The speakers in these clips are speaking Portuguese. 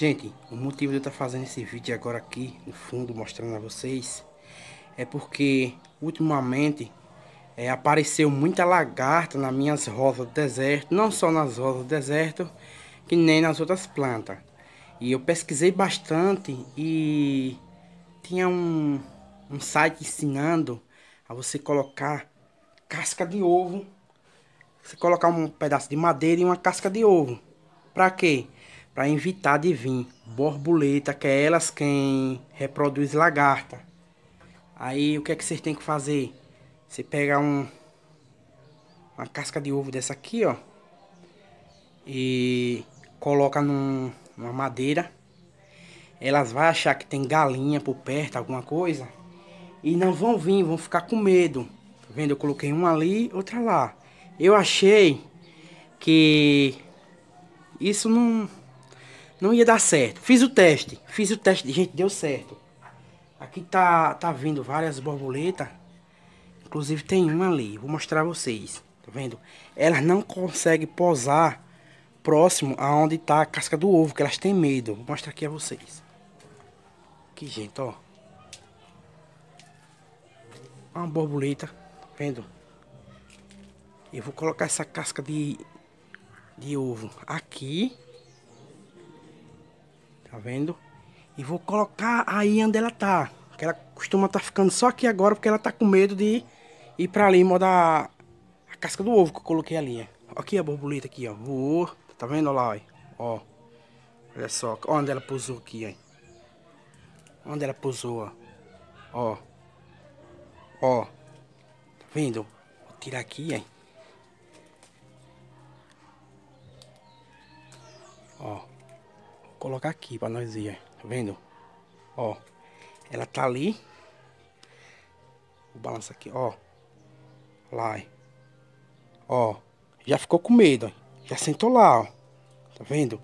Gente, o motivo de eu estar fazendo esse vídeo agora aqui, no fundo, mostrando a vocês, é porque ultimamente é, apareceu muita lagarta nas minhas rosas do deserto, não só nas rosas do deserto, que nem nas outras plantas. E eu pesquisei bastante e tinha um, um site ensinando a você colocar casca de ovo, você colocar um pedaço de madeira e uma casca de ovo. Para quê? para evitar de vir borboleta, que é elas quem reproduz lagarta. Aí o que é que vocês têm que fazer? Você pega um uma casca de ovo dessa aqui, ó, e coloca num, numa madeira. Elas vão achar que tem galinha por perto, alguma coisa, e não vão vir, vão ficar com medo. Tá vendo? Eu coloquei uma ali, outra lá. Eu achei que isso não não ia dar certo. Fiz o teste, fiz o teste, gente, deu certo. Aqui tá, tá vindo várias borboletas. Inclusive tem uma ali, vou mostrar a vocês. Tá vendo? Elas não conseguem posar próximo aonde tá a casca do ovo, que elas têm medo. Vou mostrar aqui a vocês. Aqui, gente, ó. Uma borboleta, tá vendo? Eu vou colocar essa casca de, de ovo aqui Tá vendo? E vou colocar aí onde ela tá. Que ela costuma estar tá ficando só aqui agora porque ela tá com medo de ir pra ali e mudar a casca do ovo que eu coloquei ali. É. Aqui a borboleta aqui, ó. Voou. Tá vendo? lá, ó. Olha só. onde ela pousou aqui, ó. Onde ela pousou, ó. Ó. Ó. Tá vendo? Vou tirar aqui, ó. Ó colocar aqui para nós ir, tá vendo? Ó, ela tá ali. O balanço aqui, ó. Lá, ó. Já ficou com medo, ó. Já sentou lá, ó. Tá vendo?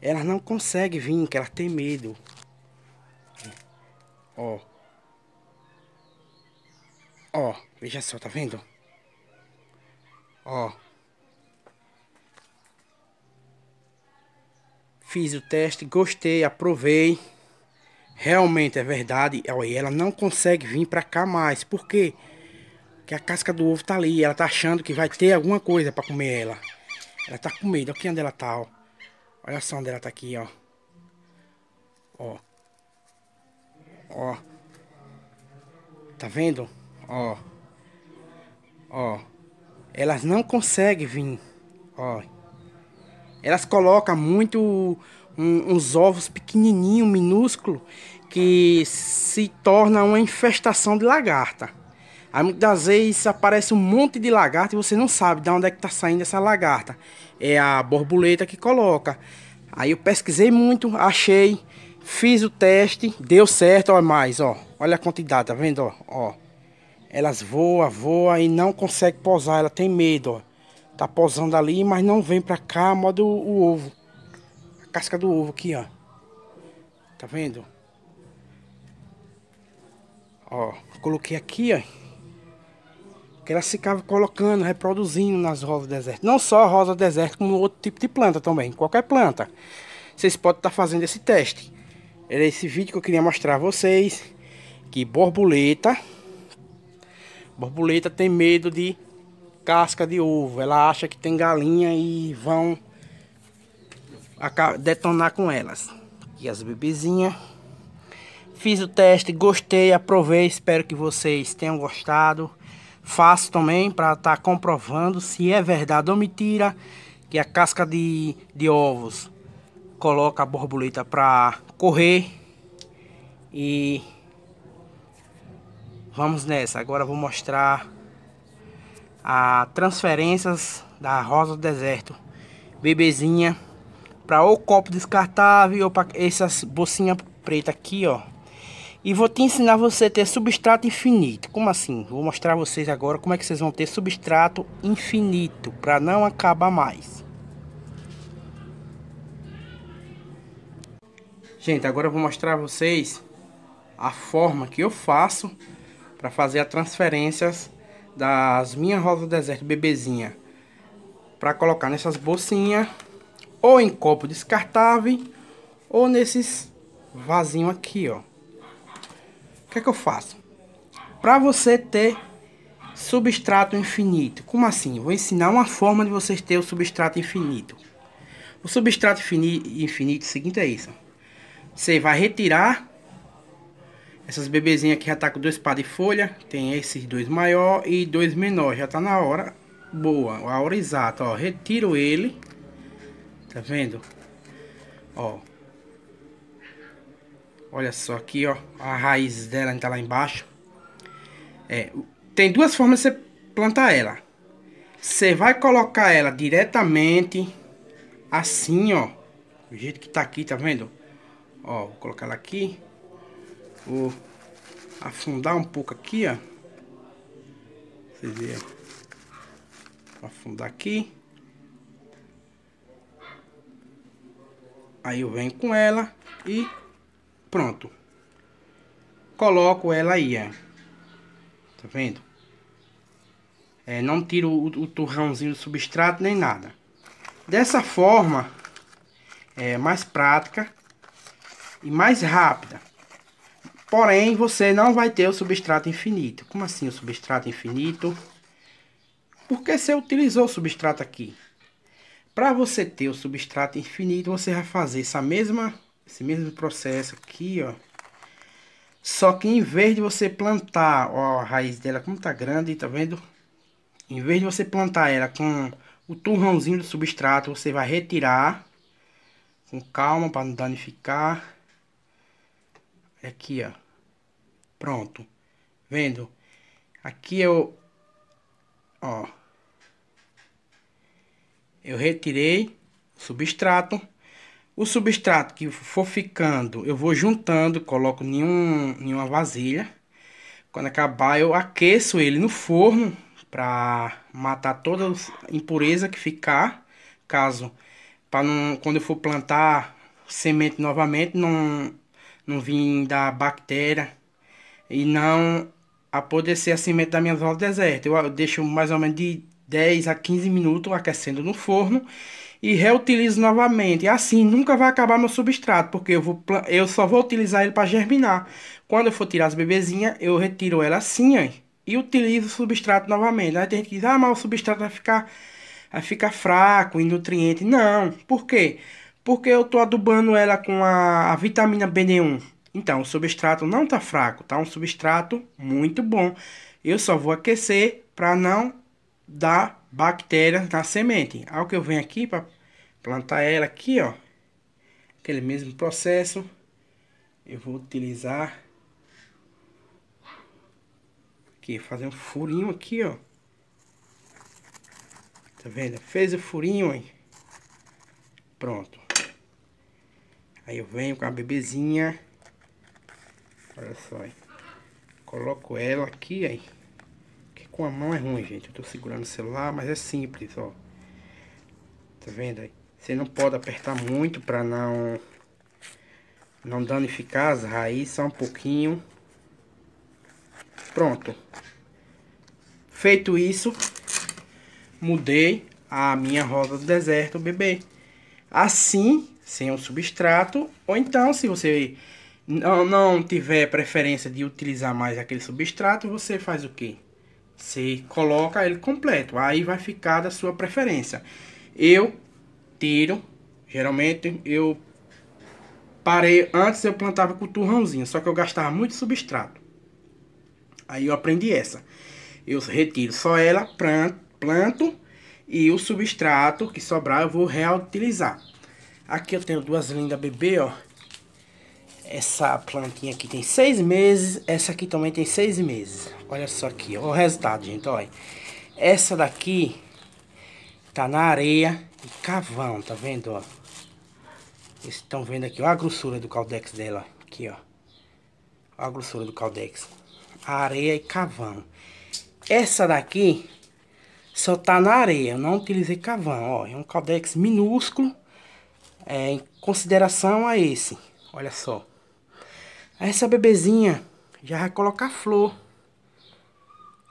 Ela não consegue vir, que ela tem medo. Ó. Ó, veja só, tá vendo? Ó. Fiz o teste, gostei, aprovei. Realmente é verdade. olha Ela não consegue vir para cá mais. Por quê? Porque a casca do ovo tá ali. Ela tá achando que vai ter alguma coisa para comer ela. Ela tá com medo. Aqui onde ela tá, ó. Olha só onde ela tá aqui, ó. Ó. Ó. Tá vendo? Ó. Ó. Elas não conseguem vir. Ó. Elas colocam muito um, uns ovos pequenininho, minúsculo, que se torna uma infestação de lagarta. Aí muitas vezes aparece um monte de lagarta e você não sabe de onde é que está saindo essa lagarta. É a borboleta que coloca. Aí eu pesquisei muito, achei, fiz o teste, deu certo, olha mais, ó. Olha a quantidade, tá vendo, ó. Elas voam, voam e não conseguem posar, ela tem medo, ó. Tá posando ali, mas não vem pra cá, modo o ovo. A casca do ovo aqui, ó. Tá vendo? Ó, coloquei aqui, ó. Que ela ficava colocando, reproduzindo nas rosas deserto Não só a rosa deserto, como outro tipo de planta também. Qualquer planta. Vocês podem estar tá fazendo esse teste. Era esse vídeo que eu queria mostrar a vocês. Que borboleta... Borboleta tem medo de casca de ovo. Ela acha que tem galinha e vão detonar com elas. E as bebezinhas. Fiz o teste, gostei, aprovei. Espero que vocês tenham gostado. Faço também para estar tá comprovando se é verdade ou mentira que a casca de, de ovos coloca a borboleta para correr. E vamos nessa. Agora vou mostrar a transferências da Rosa do Deserto, bebezinha, para ou copo descartável ou para essas bolsinhas preta aqui, ó. E vou te ensinar você a ter substrato infinito. Como assim? Vou mostrar vocês agora como é que vocês vão ter substrato infinito para não acabar mais. Gente, agora eu vou mostrar a vocês a forma que eu faço para fazer as transferências das minhas rosas do deserto bebezinha para colocar nessas bolsinhas ou em copo descartável ou nesses vasinhos aqui, ó. O que é que eu faço? Para você ter substrato infinito. Como assim? Vou ensinar uma forma de vocês ter o substrato infinito. O substrato infinito, infinito é seguinte é isso. Você vai retirar essas bebezinhas aqui já tá com dois par de folha. Tem esses dois maior e dois menor. Já tá na hora boa, a hora exata, ó. Retiro ele. Tá vendo? Ó. Olha só aqui, ó. A raiz dela tá lá embaixo. É, tem duas formas de você plantar ela. Você vai colocar ela diretamente assim, ó. Do jeito que tá aqui, tá vendo? Ó, vou colocar ela aqui. Vou afundar um pouco aqui, ó. Vocês vê, Vou afundar aqui. Aí eu venho com ela e pronto. Coloco ela aí, ó. É. Tá vendo? É, não tiro o, o torrãozinho do substrato nem nada. Dessa forma, é mais prática e mais rápida. Porém, você não vai ter o substrato infinito. Como assim o substrato infinito? Porque você utilizou o substrato aqui. Para você ter o substrato infinito, você vai fazer essa mesma, esse mesmo processo aqui, ó. Só que em vez de você plantar, ó, a raiz dela como tá grande, tá vendo? Em vez de você plantar ela com o turrãozinho do substrato, você vai retirar com calma para não danificar. Aqui, ó. Pronto. Vendo? Aqui eu... Ó. Eu retirei o substrato. O substrato que for ficando, eu vou juntando, coloco em, um, em uma vasilha. Quando acabar, eu aqueço ele no forno para matar toda impureza que ficar. Caso, para não, quando eu for plantar semente novamente, não, não vir da bactéria e não apodrecer assim metade das minhas ovos desertas. Eu, deixo mais ou menos de 10 a 15 minutos aquecendo no forno e reutilizo novamente. E assim nunca vai acabar meu substrato, porque eu, vou, eu só vou utilizar ele para germinar. Quando eu for tirar as bebezinhas, eu retiro ela assim e utilizo o substrato novamente. Aí tem gente que diz, ah, mas o substrato vai ficar, vai ficar fraco em nutriente. Não, por quê? Porque eu estou adubando ela com a, a vitamina B1 então, o substrato não está fraco, tá um substrato muito bom. Eu só vou aquecer para não dar bactérias na semente. Ao que eu venho aqui para plantar ela aqui, ó. Aquele mesmo processo. Eu vou utilizar aqui, fazer um furinho aqui, ó. Tá vendo? Fez o furinho aí. Pronto. Aí eu venho com a bebezinha. Olha só, aí. Coloco ela aqui, aí. Que com a mão é ruim, gente. Eu tô segurando o celular, mas é simples, ó. Tá vendo aí? Você não pode apertar muito pra não... Não danificar as raízes, só um pouquinho. Pronto. Feito isso, mudei a minha rosa do deserto, bebê. Assim, sem o substrato, ou então, se você não, não tiver preferência de utilizar mais aquele substrato, você faz o quê? Você coloca ele completo, aí vai ficar da sua preferência. Eu tiro, geralmente eu parei, antes eu plantava com turrãozinho, só que eu gastava muito substrato. Aí eu aprendi essa. Eu retiro só ela, planto e o substrato que sobrar eu vou reutilizar. Aqui eu tenho duas lindas bebê, ó essa plantinha aqui tem seis meses, essa aqui também tem seis meses. Olha só aqui, ó, o resultado, gente, olha. Essa daqui tá na areia e cavão, tá vendo, ó? Vocês estão vendo aqui, ó, a grossura do caldex dela, aqui, ó. a grossura do caldex. Areia e cavão. Essa daqui só tá na areia, não utilizei cavão, ó. É um caldex minúsculo, é, em consideração a esse. Olha só. Essa bebezinha já vai colocar flor.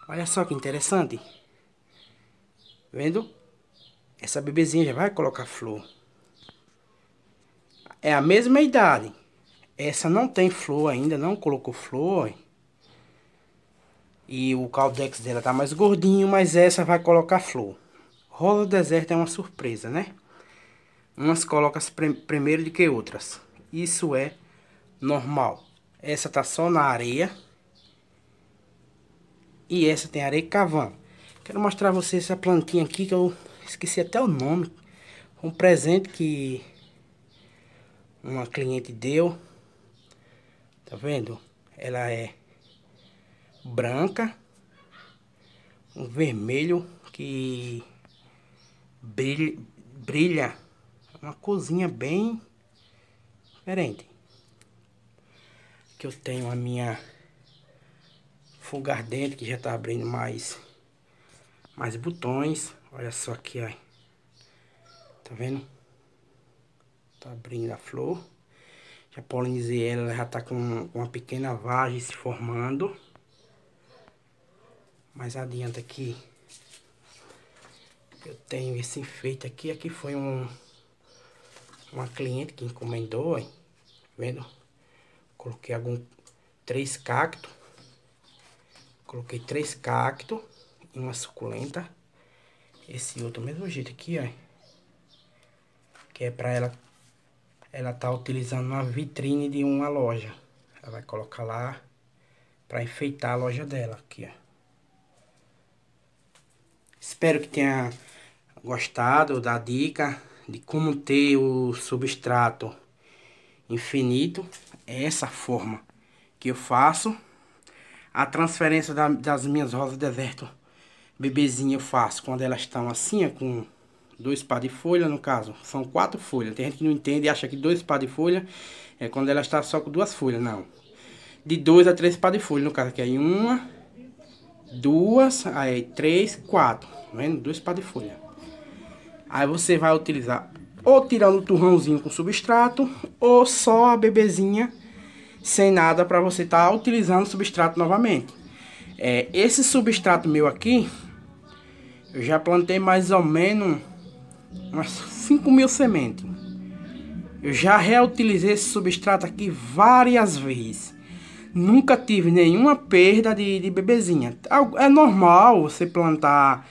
Olha só que interessante. Tá vendo? Essa bebezinha já vai colocar flor. É a mesma idade. Essa não tem flor ainda, não colocou flor. E o caldex dela tá mais gordinho, mas essa vai colocar flor. Rola do deserto é uma surpresa, né? Umas colocam primeiro do que outras. Isso é normal. Essa tá só na areia. E essa tem areia cavando. Quero mostrar a vocês essa plantinha aqui que eu esqueci até o nome. Um presente que uma cliente deu. Tá vendo? Ela é branca. Um vermelho que brilha, brilha uma cozinha bem diferente que eu tenho a minha fuga dentro que já tá abrindo mais mais botões. Olha só aqui, ó. Tá vendo? Tá abrindo a flor. Já polinizei ela, ela já tá com uma pequena vagem se formando. mas adianta aqui. Eu tenho esse enfeite aqui. Aqui foi um... Uma cliente que encomendou, hein tá vendo? Coloquei algum três cactos. Coloquei três cactos e uma suculenta. Esse outro mesmo jeito aqui, ó. Que é para ela ela tá utilizando uma vitrine de uma loja. Ela vai colocar lá para enfeitar a loja dela aqui, ó. Espero que tenha gostado da dica de como ter o substrato infinito é essa forma que eu faço. A transferência da, das minhas rosas deserto bebezinha eu faço quando elas estão assim, é com dois par de folha, no caso, são quatro folhas. Tem gente que não entende e acha que dois par de folha é quando ela está só com duas folhas, não. De dois a três par de folha, no caso, que é uma, duas, aí três, quatro, tá vendo? Dois par de folha. Aí você vai utilizar ou tirando o turrãozinho com substrato, ou só a bebezinha sem nada para você estar tá utilizando substrato novamente. É, esse substrato meu aqui, eu já plantei mais ou menos umas 5 mil sementes. Eu já reutilizei esse substrato aqui várias vezes. Nunca tive nenhuma perda de, de bebezinha. É normal você plantar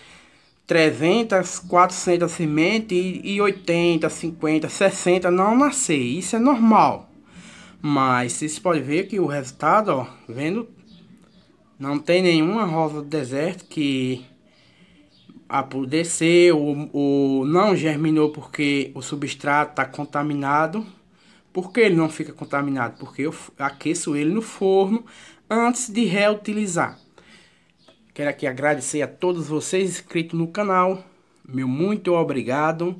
300, 400 sementes e, e 80, 50, 60 não nascer. Isso é normal. Mas vocês podem ver que o resultado, ó, vendo, não tem nenhuma rosa do deserto que apodreceu ou, ou não germinou porque o substrato está contaminado. Por que ele não fica contaminado? Porque eu aqueço ele no forno antes de reutilizar. Quero aqui agradecer a todos vocês inscritos no canal. Meu muito obrigado.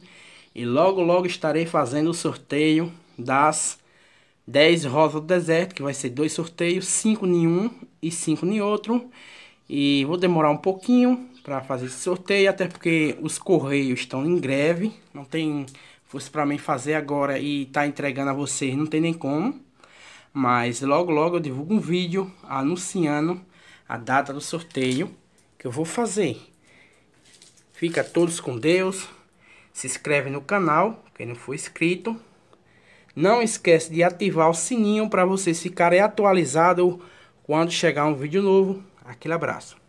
E logo, logo estarei fazendo o sorteio das 10 rosas do deserto, que vai ser dois sorteios, 5 em um e 5 em outro. E vou demorar um pouquinho para fazer esse sorteio, até porque os correios estão em greve. Não tem fosse para mim fazer agora e tá entregando a vocês, não tem nem como. Mas logo logo eu divulgo um vídeo anunciando a data do sorteio que eu vou fazer. Fica todos com Deus. Se inscreve no canal, quem não for inscrito. Não esquece de ativar o sininho para vocês ficarem atualizados quando chegar um vídeo novo. Aquele abraço.